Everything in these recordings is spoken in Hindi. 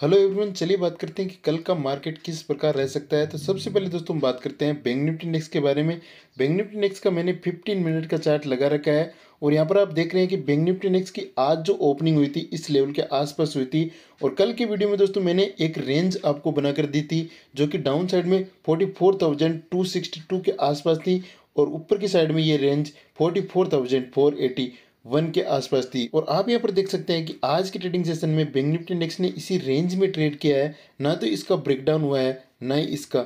हेलो एवरीवन चलिए बात करते हैं कि कल का मार्केट किस प्रकार रह सकता है तो सबसे पहले दोस्तों हम बात करते हैं बैंक निफ्टी इंडेक्स के बारे में बैंक निफ्टी इंडेक्स का मैंने 15 मिनट का चार्ट लगा रखा है और यहाँ पर आप देख रहे हैं कि बैंक निफ्टी इंडेक्स की आज जो ओपनिंग हुई थी इस लेवल के आसपास हुई थी और कल की वीडियो में दोस्तों मैंने एक रेंज आपको बनाकर दी थी जो कि डाउन साइड में फोर्टी के आसपास थी और ऊपर की साइड में ये रेंज फोर्टी वन के आसपास थी और आप यहाँ पर देख सकते हैं कि आज के ट्रेडिंग सेशन में बैंक निफ्टी इंडेक्स ने इसी रेंज में ट्रेड किया है ना तो इसका ब्रेकडाउन हुआ है ना ही इसका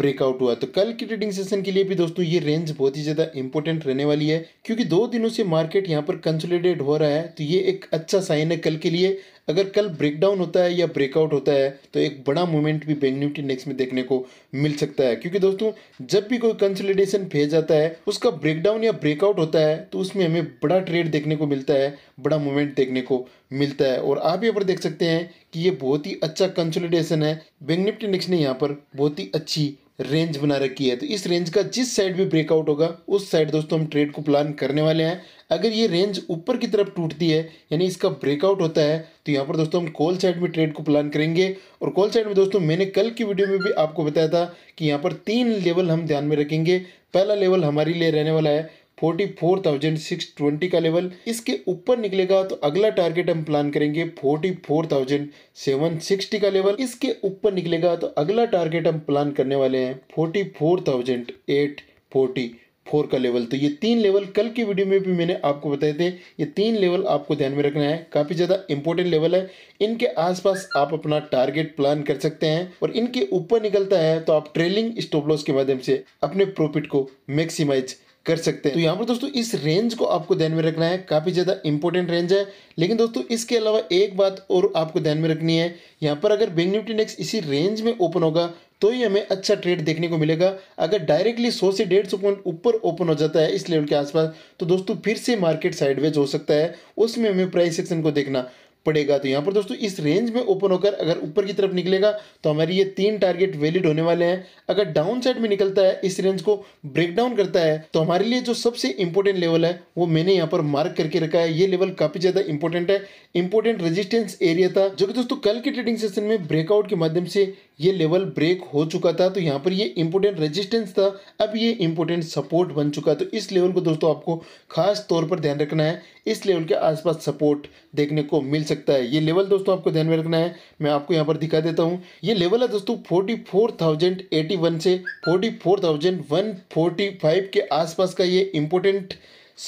ब्रेकआउट हुआ तो कल की ट्रेडिंग सेशन के लिए भी दोस्तों ये रेंज बहुत ही ज़्यादा इंपॉर्टेंट रहने वाली है क्योंकि दो दिनों से मार्केट यहाँ पर कंसोलिडेट हो रहा है तो ये एक अच्छा साइन है कल के लिए अगर कल ब्रेकडाउन होता है या ब्रेकआउट होता है तो एक बड़ा मूवमेंट भी बैंक निफ्टी इंडेक्स में देखने को मिल सकता है क्योंकि दोस्तों जब भी कोई कंसोलिडेशन फेज जाता है उसका ब्रेकडाउन या ब्रेकआउट होता है तो उसमें हमें बड़ा ट्रेड देखने को मिलता है बड़ा मूवमेंट देखने को मिलता है और आप यहाँ पर देख सकते हैं कि ये बहुत ही अच्छा कंसोलिडेशन है बैंक निफ्टी इंडेक्स ने यहाँ पर बहुत ही अच्छी रेंज बना रखी है तो इस रेंज का जिस साइड भी ब्रेकआउट होगा उस साइड दोस्तों हम ट्रेड को प्लान करने वाले हैं अगर ये रेंज ऊपर की तरफ टूटती है यानी इसका ब्रेकआउट होता है तो यहाँ पर दोस्तों हम कॉल साइड में ट्रेड को प्लान करेंगे और कॉल साइड में दोस्तों मैंने कल की वीडियो में भी आपको बताया था कि यहाँ पर तीन लेवल हम ध्यान में रखेंगे पहला लेवल हमारे लिए रहने वाला है forty four thousand six twenty का लेवल इसके ऊपर निकलेगा तो अगला टारगेट हम प्लान करेंगे forty four thousand seven sixty का लेवल इसके ऊपर निकलेगा तो अगला टारगेट हम प्लान करने वाले हैं forty four thousand eight forty four का लेवल तो ये तीन लेवल कल की वीडियो में भी मैंने आपको बताए थे ये तीन लेवल आपको ध्यान में रखना है काफ़ी ज़्यादा इंपॉर्टेंट लेवल है इनके आसपास आप अपना टारगेट प्लान कर सकते हैं और इनके ऊपर निकलता है तो आप ट्रेलिंग स्टॉप लॉस के माध्यम से अपने प्रॉफिट को मैक्सिमाइज कर सकते हैं तो यहाँ पर दोस्तों इस रेंज को आपको ध्यान में रखना है काफ़ी ज़्यादा इंपॉर्टेंट रेंज है लेकिन दोस्तों इसके अलावा एक बात और आपको ध्यान में रखनी है यहाँ पर अगर बैंक निफ्टी नेक्स्ट इसी रेंज में ओपन होगा तो ही हमें अच्छा ट्रेड देखने को मिलेगा अगर डायरेक्टली 100 से डेढ़ सौ पॉइंट ऊपर ओपन हो जाता है इस लेवल के आसपास तो दोस्तों फिर से मार्केट साइडवेज हो सकता है उसमें हमें प्राइस सेक्शन को देखना पड़ेगा तो यहाँ पर दोस्तों इस रेंज में ओपन होकर अगर ऊपर की तरफ निकलेगा तो हमारे ये तीन टारगेट वैलिड होने वाले हैं अगर डाउन साइड में निकलता है इस रेंज को ब्रेक डाउन करता है तो हमारे लिए जो सबसे इंपॉर्टेंट लेवल है वो मैंने यहाँ पर मार्क करके रखा है ये लेवल काफी ज्यादा इंपॉर्टेंट है इंपॉर्टेंट रजिस्टेंस एरिया था जो कि दोस्तों कल के ट्रेडिंग सेशन में ब्रेकआउट के माध्यम से ये लेवल ब्रेक हो चुका था तो यहाँ पर ये इंपॉर्टेंट रजिस्टेंस था अब ये इंपॉर्टेंट सपोर्ट बन चुका तो इस लेवल को दोस्तों आपको खास तौर पर ध्यान रखना है इसलिए उनके आसपास सपोर्ट देखने को मिल सकता है ये लेवल दोस्तों आपको ध्यान में रखना है मैं आपको यहाँ पर दिखा देता हूँ ये लेवल है दोस्तों forty four thousand eighty one से forty four thousand one forty five के आसपास का ये इम्पोर्टेंट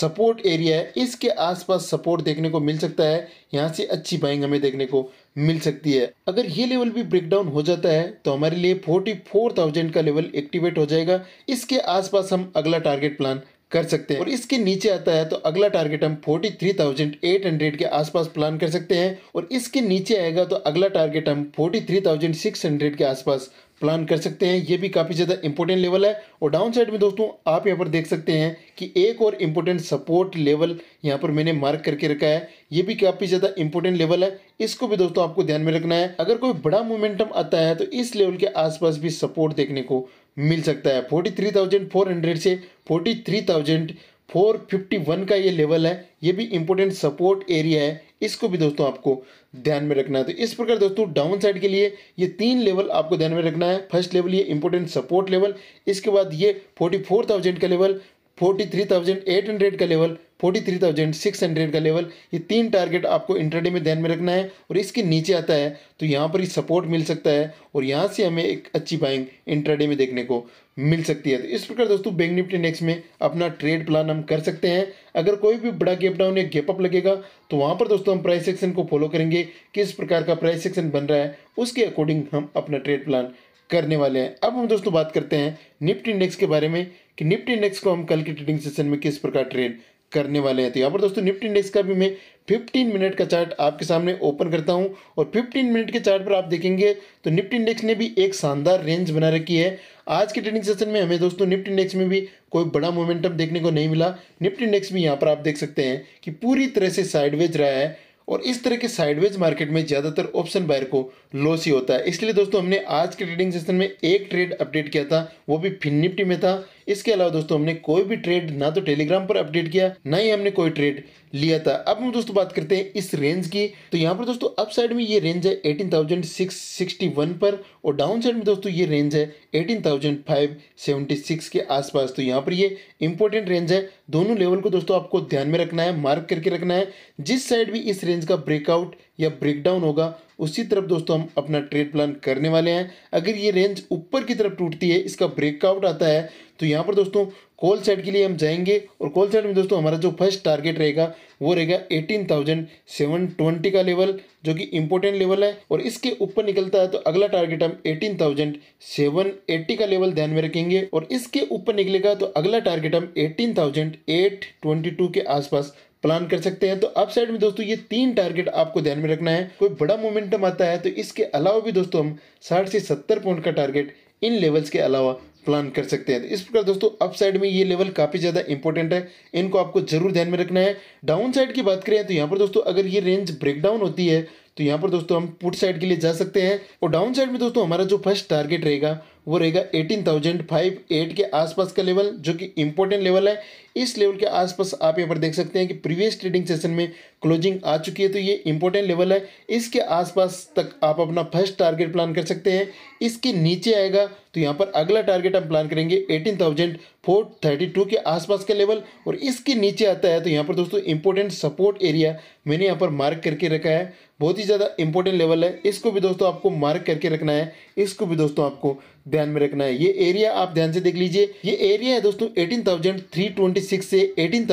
सपोर्ट एरिया है इसके आसपास सपोर्ट देखने को मिल सकता है यहाँ से अच्छी बाइंग हमें देखने को मिल सकती है अगर ये लेवल भी ब्रेक डाउन हो जाता है तो हमारे लिए फोर्टी फोर थाउजेंड का लेवल एक्टिवेट हो जाएगा इसके आसपास हम अगला टारगेट प्लान कर सकते हैं और इसके नीचे आता है तो अगला टारगेट हम 43,800 के आसपास प्लान कर सकते हैं और इसके नीचे आएगा तो अगला टारगेट हम 43,600 के आसपास प्लान कर सकते हैं ये भी काफ़ी ज़्यादा इंपॉर्टेंट लेवल है और डाउन साइड में दोस्तों आप यहाँ पर देख सकते हैं कि एक और इम्पोर्टेंट सपोर्ट लेवल यहाँ पर मैंने मार्क करके रखा है ये भी काफ़ी ज़्यादा इंपॉर्टेंट लेवल है इसको भी दोस्तों आपको ध्यान में रखना है अगर कोई बड़ा मोमेंटम आता है तो इस लेवल के आसपास भी सपोर्ट देखने को मिल सकता है forty three thousand four hundred से forty three thousand four fifty one का ये लेवल है ये भी इंपॉर्टेंट सपोर्ट एरिया है इसको भी दोस्तों आपको ध्यान में रखना है तो इस प्रकार दोस्तों डाउन साइड के लिए ये तीन लेवल आपको ध्यान में रखना है फर्स्ट लेवल ये इंपॉर्टेंट सपोर्ट लेवल इसके बाद ये फोर्टी फोर थाउजेंड का लेवल 43,800 का लेवल 43,600 का लेवल ये तीन टारगेट आपको इंटरडे में ध्यान में रखना है और इसके नीचे आता है तो यहाँ पर ही सपोर्ट मिल सकता है और यहाँ से हमें एक अच्छी बाइंग इंटरडे में देखने को मिल सकती है तो इस प्रकार दोस्तों बैंक निफ्टी नेक्स्ट में अपना ट्रेड प्लान हम कर सकते हैं अगर कोई भी बड़ा गैप डाउन या गैपअप लगेगा तो वहाँ पर दोस्तों हम प्राइस सेक्शन को फॉलो करेंगे किस प्रकार का प्राइस सेक्शन बन रहा है उसके अकॉर्डिंग हम अपना ट्रेड प्लान करने वाले हैं अब हम दोस्तों बात करते हैं निफ्टी इंडेक्स के बारे में कि निफ्टी इंडेक्स को हम कल के ट्रेडिंग सेशन में किस प्रकार ट्रेड करने वाले हैं तो यहाँ पर दोस्तों निफ्टी इंडेक्स का भी मैं 15 मिनट का चार्ट आपके सामने ओपन करता हूँ और 15 मिनट के चार्ट पर आप देखेंगे तो निफ्टी इंडेक्स ने भी एक शानदार रेंज बना रखी है आज के ट्रेडिंग सेशन में हमें दोस्तों निफ्टी इंडेक्स में भी कोई बड़ा मोमेंटम देखने को नहीं मिला निफ्टी इंडेक्स भी यहाँ पर आप देख सकते हैं कि पूरी तरह से साइडवेज रहा है और इस तरह के साइडवेज मार्केट में ज़्यादातर ऑप्शन बायर को लॉस ही होता है इसलिए दोस्तों हमने आज के ट्रेडिंग सेशन में एक ट्रेड अपडेट किया था वो भी फिन निफ्टी में था इसके अलावा दोस्तों हमने कोई भी ट्रेड ना तो टेलीग्राम पर अपडेट किया ना ही हमने कोई ट्रेड लिया था अब हम दोस्तों बात करते हैं इस रेंज की तो यहाँ पर दोस्तों अप साइड में ये रेंज है 18,661 पर और डाउन साइड में दोस्तों ये रेंज है 18,576 के आसपास तो यहाँ पर ये इंपॉर्टेंट रेंज है दोनों लेवल को दोस्तों आपको ध्यान में रखना है मार्क करके रखना है जिस साइड भी इस रेंज का ब्रेकआउट या ब्रेकडाउन होगा उसी तरफ दोस्तों हम अपना ट्रेड प्लान करने वाले हैं अगर ये रेंज ऊपर की तरफ टूटती है इसका ब्रेकआउट आता है तो यहाँ पर दोस्तों कॉल साइड के लिए हम जाएंगे और कॉल साइड में दोस्तों हमारा जो फर्स्ट टारगेट रहेगा वो रहेगा एटीन थाउजेंड सेवन ट्वेंटी का लेवल जो कि इंपॉर्टेंट लेवल है और इसके ऊपर निकलता है तो अगला टारगेट हम एटीन थाउजेंड सेवन एट्टी का लेवल ध्यान में रखेंगे और इसके ऊपर निकलेगा तो अगला टारगेट हम eighteen thousand eight twenty two के आसपास प्लान कर सकते हैं तो अप साइड में दोस्तों ये तीन टारगेट आपको ध्यान में रखना है कोई बड़ा मोमेंटम आता है तो इसके अलावा भी दोस्तों हम साठ से सत्तर पॉइंट का टारगेट इन लेवल्स के अलावा प्लान कर सकते हैं तो इस प्रकार दोस्तों अप साइड में ये लेवल काफ़ी ज़्यादा इंपॉर्टेंट है इनको आपको जरूर ध्यान में रखना है डाउन साइड की बात करें तो यहाँ पर दोस्तों अगर ये रेंज ब्रेकडाउन होती है तो यहाँ पर दोस्तों हम पुट साइड के लिए जा सकते हैं और डाउन साइड में दोस्तों हमारा जो फर्स्ट टारगेट रहेगा वो रहेगा एटीन थाउजेंड फाइव एट के आसपास का लेवल जो कि इंपॉर्टेंट लेवल है इस लेवल के आसपास आप यहाँ पर देख सकते हैं कि प्रीवियस ट्रेडिंग सेशन में क्लोजिंग आ चुकी है तो ये इंपॉर्टेंट लेवल है इसके आसपास तक आप अपना फर्स्ट टारगेट प्लान कर सकते हैं इसके नीचे आएगा तो यहाँ पर अगला टारगेट हम प्लान करेंगे eighteen thousand four thirty two के आसपास का लेवल और इसके नीचे आता है तो यहाँ पर दोस्तों इंपॉर्टेंट सपोर्ट एरिया मैंने यहाँ पर मार्क करके रखा है बहुत ही ज़्यादा इंपॉर्टेंट लेवल है इसको भी दोस्तों आपको मार्क करके रखना है इसको भी दोस्तों आपको ध्यान में रखना है ये एरिया आप ध्यान से देख लीजिए ये एरिया है दोस्तों एटीन से एटीन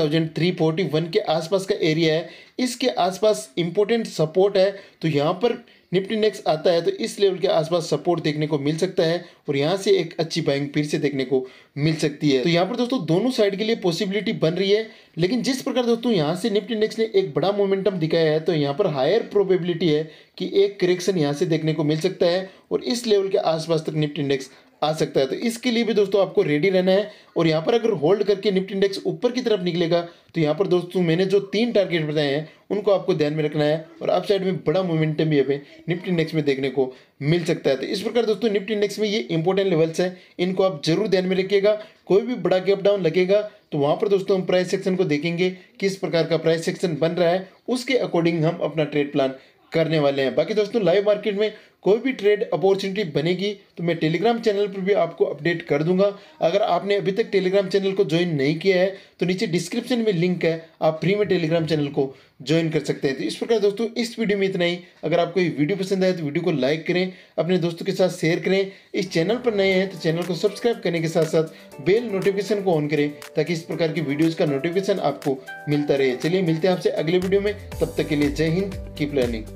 के आसपास का एरिया है इसके आसपास इंपॉर्टेंट सपोर्ट है तो यहाँ पर निफ्टी नेक्स आता है तो इस लेवल के आसपास सपोर्ट देखने को मिल सकता है और यहाँ से एक अच्छी बाइंग फिर से देखने को मिल सकती है तो यहाँ पर दोस्तों दोनों साइड के लिए पॉसिबिलिटी बन रही है लेकिन जिस प्रकार दोस्तों यहाँ से निफ्टी नेक्स ने एक बड़ा मोमेंटम दिखाया है तो यहाँ पर हायर प्रोबेबिलिटी है कि एक करेक्शन यहाँ से देखने को मिल सकता है और इस लेवल के आसपास तक निफ्टी इंडेक्स आ सकता है तो इसके लिए भी दोस्तों आपको रेडी रहना है और यहाँ पर अगर होल्ड करके निफ्टी इंडेक्स ऊपर की तरफ निकलेगा तो यहाँ पर दोस्तों मैंने जो तीन टारगेट बताए हैं उनको आपको ध्यान में रखना है और अप साइड में बड़ा मोमेंटम भी हमें निफ्टी इंडेक्स में देखने को मिल सकता है तो इस प्रकार दोस्तों निफ्टी इंडेक्स में ये इंपॉर्टेंट लेवल्स हैं इनको आप जरूर ध्यान में रखिएगा कोई भी बड़ा गैप डाउन लगेगा तो वहाँ पर दोस्तों हम प्राइस सेक्शन को देखेंगे किस प्रकार का प्राइस सेक्शन बन रहा है उसके अकॉर्डिंग हम अपना ट्रेड प्लान करने वाले हैं बाकी दोस्तों लाइव मार्केट में कोई भी ट्रेड अपॉर्चुनिटी बनेगी तो मैं टेलीग्राम चैनल पर भी आपको अपडेट कर दूंगा अगर आपने अभी तक टेलीग्राम चैनल को ज्वाइन नहीं किया है तो नीचे डिस्क्रिप्शन में लिंक है आप फ्री में टेलीग्राम चैनल को ज्वाइन कर सकते हैं तो इस प्रकार दोस्तों इस वीडियो में इतना ही अगर आपको ये वीडियो पसंद आए तो वीडियो को लाइक करें अपने दोस्तों के साथ शेयर करें इस चैनल पर नए हैं तो चैनल को सब्सक्राइब करने के साथ साथ बेल नोटिफिकेशन को ऑन करें ताकि इस प्रकार की वीडियोज़ का नोटिफिकेशन आपको मिलता रहे चलिए मिलते हैं आपसे अगले वीडियो में तब तक के लिए जय हिंद कीप लर्निंग